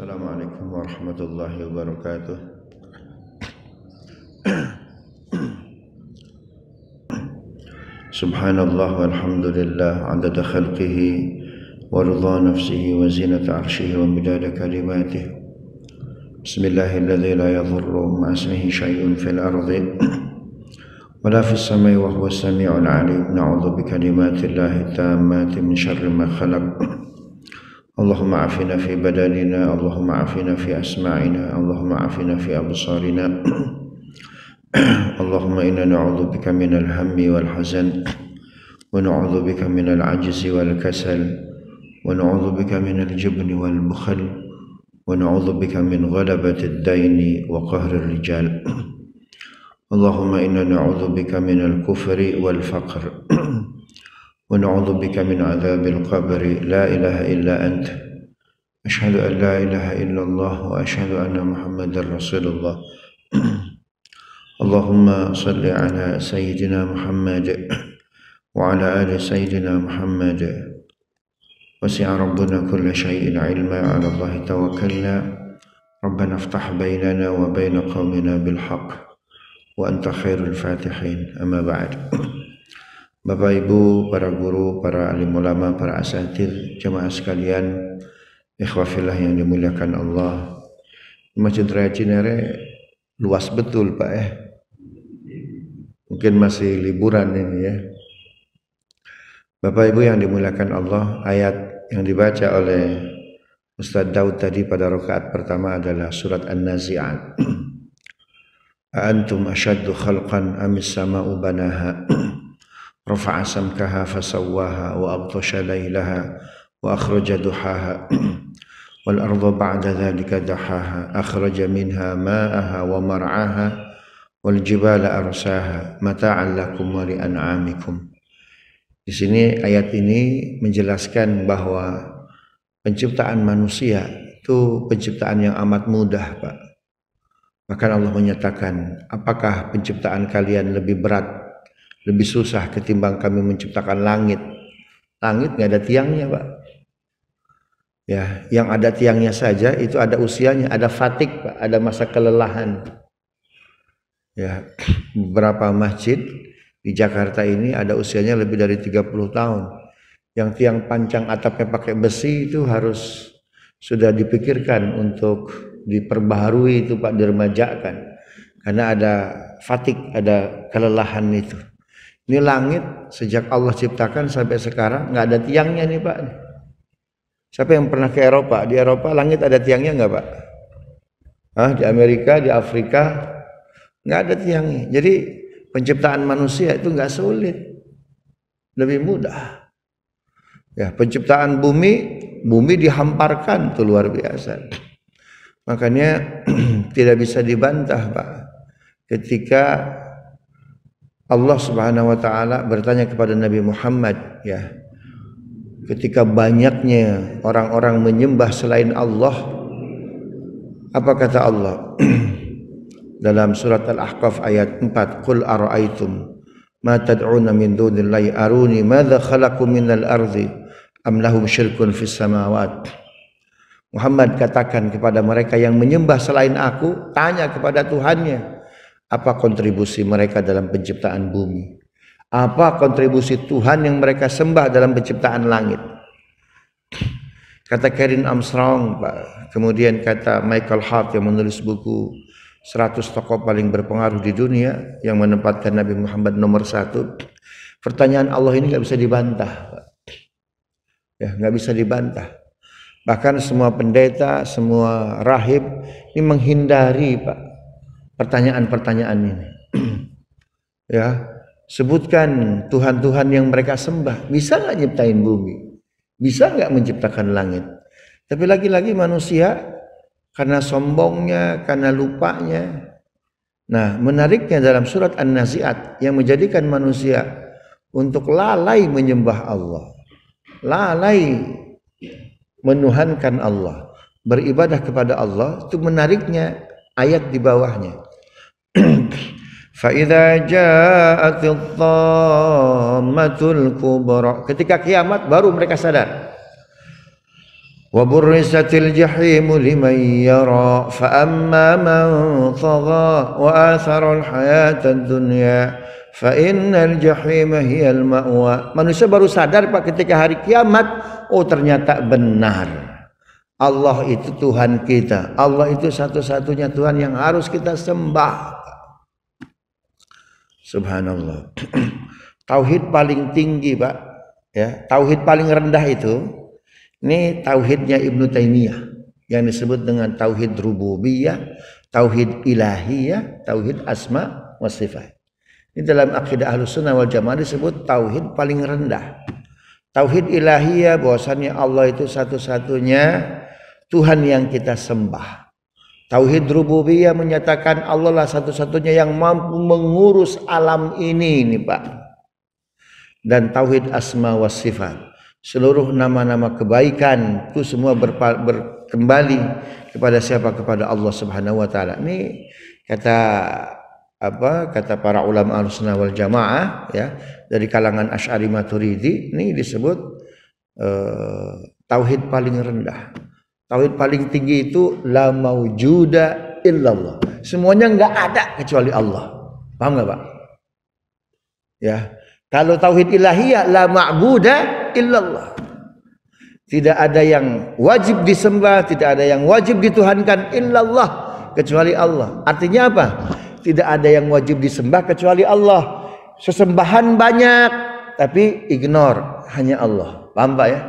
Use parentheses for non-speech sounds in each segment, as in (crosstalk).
السلام عليكم ورحمة الله وبركاته سبحان الله والحمد لله عدد خلقه ورضا نفسه وزينة عرشه ومداد كلماته بسم الله الذي لا يضر مع اسمه شيء في الأرض ولا في السماء وهو السميع العليم نعوذ بكلمات الله التامات من شر ما خلق اللهم عافنا في بدننا اللهم عافنا في أسماعنا اللهم عافنا في أبصارنا (clears throat) اللهم إنا نعوذ بك من الهم والحزن ونعوذ بك من العجز والكسل ونعوذ بك من الجبن والبخل ونعوذ بك من غلبة الدين وقهر الرجال (clears throat) اللهم إنا نعوذ بك من الكفر والفقر (clears throat) ونعوذ بك من عذاب القبر لا إله إلا أنت أشهد أن لا إله إلا الله وأشهد أن محمدا رسول الله (clears throat) اللهم صل على سيدنا محمد وعلى آل سيدنا محمد وسع ربنا كل شيء علما على الله توكلنا ربنا افتح بيننا وبين قومنا بالحق وأنت خير الفاتحين أما بعد (clears throat) Bapak Ibu, para guru, para alim ulama, para asatir, jemaah sekalian, ikhwafillah yang dimuliakan Allah. Masjid Raya Cinere luas betul Pak Eh. Mungkin masih liburan ini ya. Bapak Ibu yang dimuliakan Allah, ayat yang dibaca oleh Ustaz Daud tadi pada rakaat pertama adalah surat An-Nazi'at. (clears throat) Antum asyaddu khalqan amis sama'u banaha. (clears throat) رفع سمكها فسواها وأبطش ليلها وأخرج دحاها (clears throat) والأرض بعد ذلك دحاها أخرج منها ماءها ومرعاها والجبال أرساها متاعا لكم ولأنعامكم Di sini ayat ini menjelaskan bahwa penciptaan manusia itu penciptaan yang amat mudah, Pak. Bahkan Allah menyatakan, apakah penciptaan kalian lebih berat lebih susah ketimbang kami menciptakan langit. Langit nggak ada tiangnya, Pak. Ya, yang ada tiangnya saja itu ada usianya, ada fatik, Pak, ada masa kelelahan. Ya, beberapa masjid di Jakarta ini ada usianya lebih dari 30 tahun. Yang tiang panjang atapnya pakai besi itu harus sudah dipikirkan untuk diperbaharui itu Pak diremajakan. Karena ada fatik, ada kelelahan itu. Ini langit sejak Allah ciptakan sampai sekarang nggak ada tiangnya nih Pak. Siapa yang pernah ke Eropa? Di Eropa langit ada tiangnya nggak Pak? Hah, di Amerika, di Afrika nggak ada tiangnya. Jadi penciptaan manusia itu nggak sulit, lebih mudah. Ya, penciptaan bumi, bumi dihamparkan tuh luar biasa. Makanya (clears throat) tidak bisa dibantah Pak. Ketika Allah Subhanahu wa taala bertanya kepada Nabi Muhammad ya ketika banyaknya orang-orang menyembah selain Allah apa kata Allah (clears throat) dalam surat Al-Ahqaf ayat 4 qul ara'aitum ma tad'una min dunillahi aruni madza khalaqu minal ardi am lahum syirkun fis samawat Muhammad katakan kepada mereka yang menyembah selain aku tanya kepada Tuhannya Apa kontribusi mereka dalam penciptaan bumi? Apa kontribusi Tuhan yang mereka sembah dalam penciptaan langit? Kata Karen Armstrong, Pak. kemudian kata Michael Hart yang menulis buku 100 tokoh paling berpengaruh di dunia yang menempatkan Nabi Muhammad nomor satu. Pertanyaan Allah ini nggak bisa dibantah, Pak. ya nggak bisa dibantah. Bahkan semua pendeta, semua rahib ini menghindari pak pertanyaan-pertanyaan ini. (clears throat) ya, sebutkan Tuhan-Tuhan yang mereka sembah. Bisa nggak nyiptain bumi? Bisa nggak menciptakan langit? Tapi lagi-lagi manusia karena sombongnya, karena lupanya. Nah, menariknya dalam surat An-Nazi'at yang menjadikan manusia untuk lalai menyembah Allah. Lalai menuhankan Allah, beribadah kepada Allah itu menariknya ayat di bawahnya. (clears throat) Faida ja'atil tammatul kubra. Ketika kiamat baru mereka sadar. Wa burrisatil jahimu liman yara fa amma man tagha wa athara al hayatad dunya al ma'wa. Manusia baru sadar Pak ketika hari kiamat, oh ternyata benar. Allah itu Tuhan kita. Allah itu satu-satunya Tuhan yang harus kita sembah. Subhanallah. (clears throat) tauhid paling tinggi, Pak, ya. Tauhid paling rendah itu ini tauhidnya Ibnu Taimiyah yang disebut dengan tauhid rububiyah, tauhid ilahiyah, tauhid asma wa sifat. Ini dalam akidah ahlus sunnah wal jamaah disebut tauhid paling rendah. Tauhid ilahiyah bahwasannya Allah itu satu-satunya Tuhan yang kita sembah. Tauhid rububiyah menyatakan Allah lah satu-satunya yang mampu mengurus alam ini ini Pak. Dan tauhid asma wa sifat. Seluruh nama-nama kebaikan itu semua berkembali kepada siapa? Kepada Allah Subhanahu wa taala. Ini kata apa kata para ulama al-sunnah wal jamaah ya dari kalangan Asy'ari Maturidi ini disebut eh, tauhid paling rendah. Tauhid paling tinggi itu la maujuda illallah. Semuanya nggak ada kecuali Allah. Paham nggak Pak? Ya. Kalau tauhid ilahiyah la ma'buda illallah. Tidak ada yang wajib disembah, tidak ada yang wajib dituhankan illallah kecuali Allah. Artinya apa? Tidak ada yang wajib disembah kecuali Allah. Sesembahan banyak tapi ignore hanya Allah. Paham Pak ya?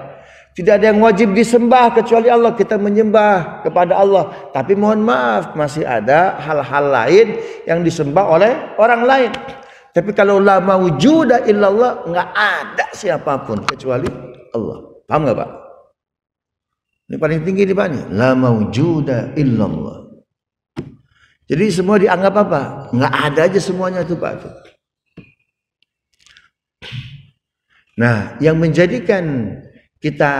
Tidak ada yang wajib disembah kecuali Allah. Kita menyembah kepada Allah. Tapi mohon maaf, masih ada hal-hal lain yang disembah oleh orang lain. Tapi kalau la mawujuda illallah, nggak ada siapapun kecuali Allah. Paham nggak Pak? Ini paling tinggi di Pak La mawujuda illallah. Jadi semua dianggap apa? Nggak ada aja semuanya itu Pak. Nah, yang menjadikan kita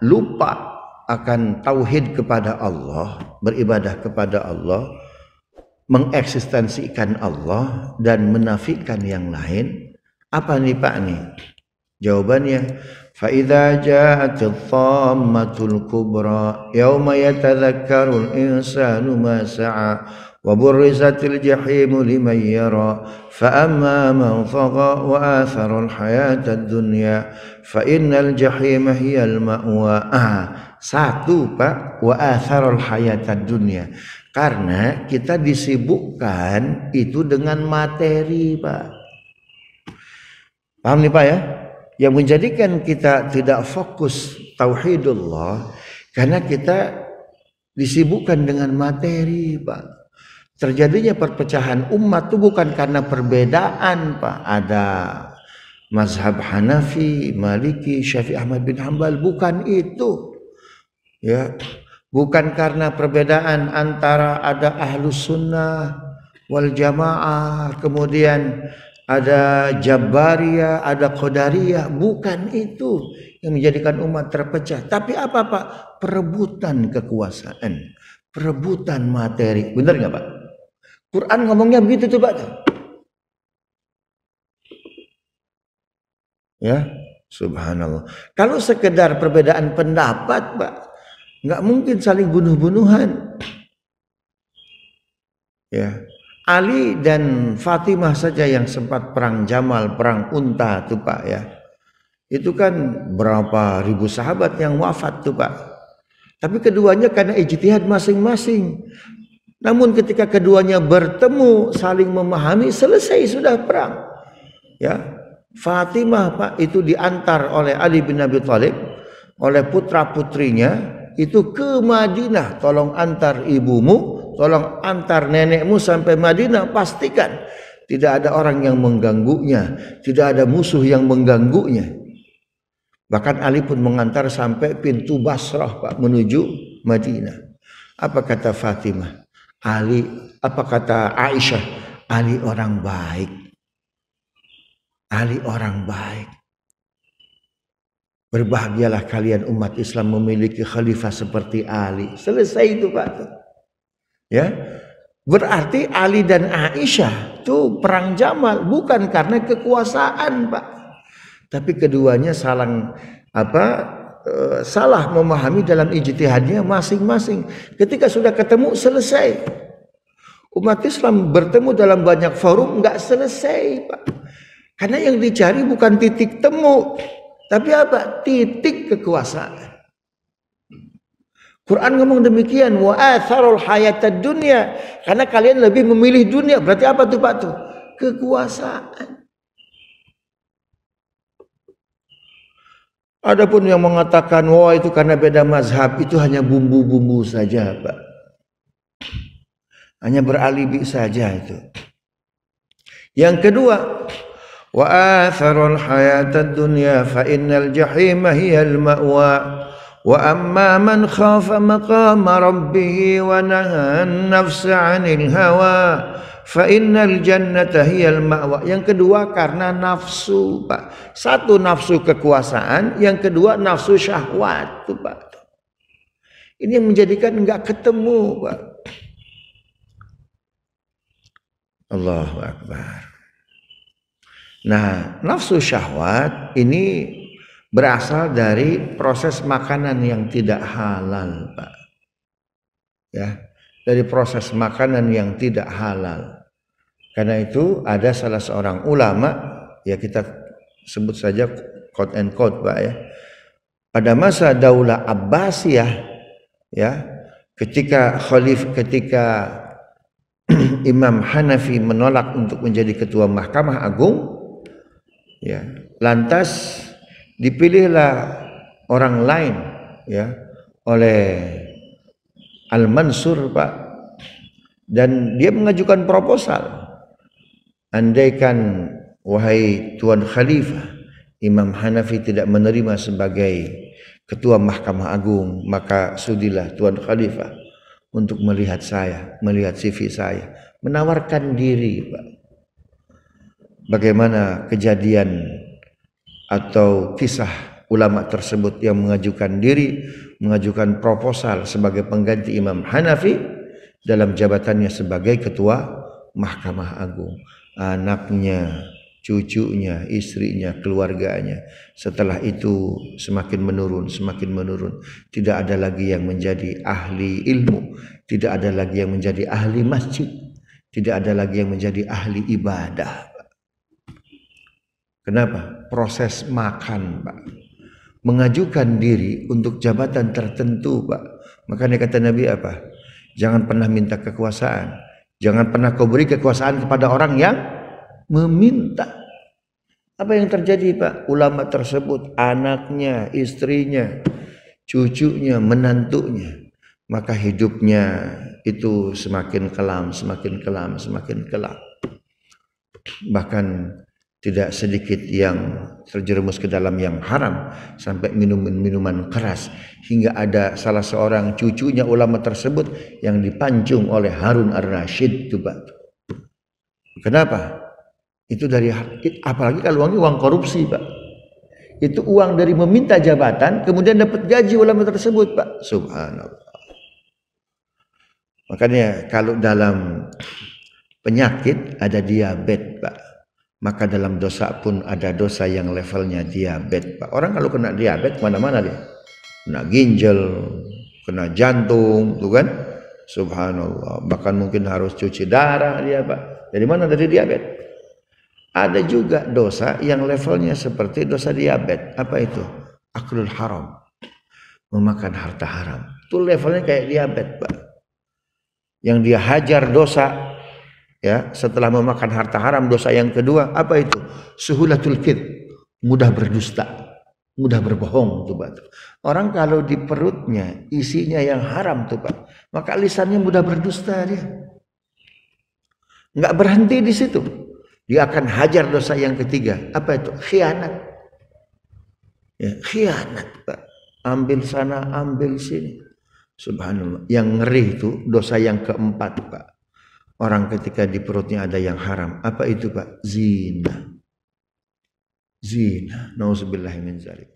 lupa akan tauhid kepada Allah, beribadah kepada Allah, mengeksistensikan Allah dan menafikan yang lain, apa nih Pak nih? Jawabannya فإذا جاءت الطامة الكبرى يوم يتذكر الإنسان ما سعى وبرزت الجحيم لمن يرى فأما من طغى وآثر الحياة dunya fa innal jahima hiyal ma'wa ah, satu Pak wa atharul hayatad dunya karena kita disibukkan itu dengan materi Pak paham nih Pak ya yang menjadikan kita tidak fokus tauhidullah karena kita disibukkan dengan materi Pak terjadinya perpecahan umat itu bukan karena perbedaan pak ada mazhab Hanafi, Maliki, Syafi'i Ahmad bin Hambal bukan itu. Ya, bukan karena perbedaan antara ada ahlus sunnah wal jamaah, kemudian ada Jabariyah, ada Khodariyah, bukan itu yang menjadikan umat terpecah. Tapi apa Pak? Perebutan kekuasaan, perebutan materi. Benar nggak Pak? Quran ngomongnya begitu tuh Pak. Ya, subhanallah. Kalau sekedar perbedaan pendapat, Pak, nggak mungkin saling bunuh-bunuhan. Ya, Ali dan Fatimah saja yang sempat perang Jamal, perang unta tuh Pak ya. Itu kan berapa ribu sahabat yang wafat tuh Pak. Tapi keduanya karena ijtihad masing-masing. Namun ketika keduanya bertemu, saling memahami, selesai sudah perang. Ya, Fatimah Pak itu diantar oleh Ali bin Abi Thalib oleh putra-putrinya itu ke Madinah. Tolong antar ibumu, tolong antar nenekmu sampai Madinah, pastikan tidak ada orang yang mengganggunya, tidak ada musuh yang mengganggunya. Bahkan Ali pun mengantar sampai pintu Basrah Pak menuju Madinah. Apa kata Fatimah? Ali apa kata Aisyah? Ali orang baik. Ali orang baik. Berbahagialah kalian umat Islam memiliki khalifah seperti Ali. Selesai itu Pak. Ya. Berarti Ali dan Aisyah itu perang Jamal bukan karena kekuasaan, Pak. Tapi keduanya salang apa eh, salah memahami dalam ijtihadnya masing-masing. Ketika sudah ketemu selesai. Umat Islam bertemu dalam banyak forum nggak selesai, Pak. Karena yang dicari bukan titik temu, tapi apa? Titik kekuasaan. Quran ngomong demikian, wa atharul hayatad dunia. Karena kalian lebih memilih dunia, berarti apa tuh Pak tuh? Kekuasaan. Adapun yang mengatakan wah itu karena beda mazhab itu hanya bumbu-bumbu saja, Pak. Hanya beralibi saja itu. Yang kedua, وآثر الحياة الدنيا فإن الجحيم هي المأوى وأما من خاف مقام ربه ونهى النفس عن الهوى فإن الجنة هي المأوى Yang kedua karena nafsu, Pak. Satu nafsu kekuasaan, yang kedua nafsu syahwat, tuh, Pak. Ini yang menjadikan enggak ketemu, Pak. Allahu Akbar. Nah, nafsu syahwat ini berasal dari proses makanan yang tidak halal, Pak. Ya, dari proses makanan yang tidak halal. Karena itu ada salah seorang ulama, ya kita sebut saja quote and quote, Pak ya. Pada masa Daulah Abbasiyah, ya, ketika khalif ketika (clears throat) Imam Hanafi menolak untuk menjadi ketua Mahkamah Agung, ya lantas dipilihlah orang lain ya oleh Al Mansur Pak dan dia mengajukan proposal andaikan wahai tuan khalifah Imam Hanafi tidak menerima sebagai ketua Mahkamah Agung maka sudilah tuan khalifah untuk melihat saya melihat CV saya menawarkan diri Pak bagaimana kejadian atau kisah ulama tersebut yang mengajukan diri, mengajukan proposal sebagai pengganti Imam Hanafi dalam jabatannya sebagai ketua Mahkamah Agung. Anaknya, cucunya, istrinya, keluarganya. Setelah itu semakin menurun, semakin menurun. Tidak ada lagi yang menjadi ahli ilmu, tidak ada lagi yang menjadi ahli masjid, tidak ada lagi yang menjadi ahli ibadah Kenapa? Proses makan, Pak. Mengajukan diri untuk jabatan tertentu, Pak. Makanya kata Nabi apa? Jangan pernah minta kekuasaan. Jangan pernah kau beri kekuasaan kepada orang yang meminta. Apa yang terjadi, Pak? Ulama tersebut, anaknya, istrinya, cucunya, menantunya, maka hidupnya itu semakin kelam, semakin kelam, semakin kelam. Bahkan tidak sedikit yang terjerumus ke dalam yang haram sampai minuman minuman keras hingga ada salah seorang cucunya ulama tersebut yang dipancung oleh Harun Ar-Rasyid pak. Kenapa? Itu dari apalagi kalau uangnya uang korupsi, Pak. Itu uang dari meminta jabatan kemudian dapat gaji ulama tersebut, Pak. Subhanallah. Makanya kalau dalam penyakit ada diabetes, Pak maka dalam dosa pun ada dosa yang levelnya diabetes. Pak. Orang kalau kena diabetes mana-mana dia. Kena ginjal, kena jantung, tuh kan? Subhanallah. Bahkan mungkin harus cuci darah dia, Pak. Dari mana? Dari diabetes. Ada juga dosa yang levelnya seperti dosa diabetes. Apa itu? Akhlul haram. Memakan harta haram. Itu levelnya kayak diabetes, Pak. Yang dia hajar dosa ya setelah memakan harta haram dosa yang kedua apa itu suhulatul kid mudah berdusta mudah berbohong tuh Pak. Orang kalau di perutnya isinya yang haram tuh Pak, maka lisannya mudah berdusta dia. Enggak berhenti di situ. Dia akan hajar dosa yang ketiga. Apa itu? Khianat. Ya, khianat Pak. Ambil sana, ambil sini. Subhanallah. Yang ngeri itu dosa yang keempat Pak orang ketika di perutnya ada yang haram. Apa itu Pak? Zina. Zina. Nauzubillah zalik.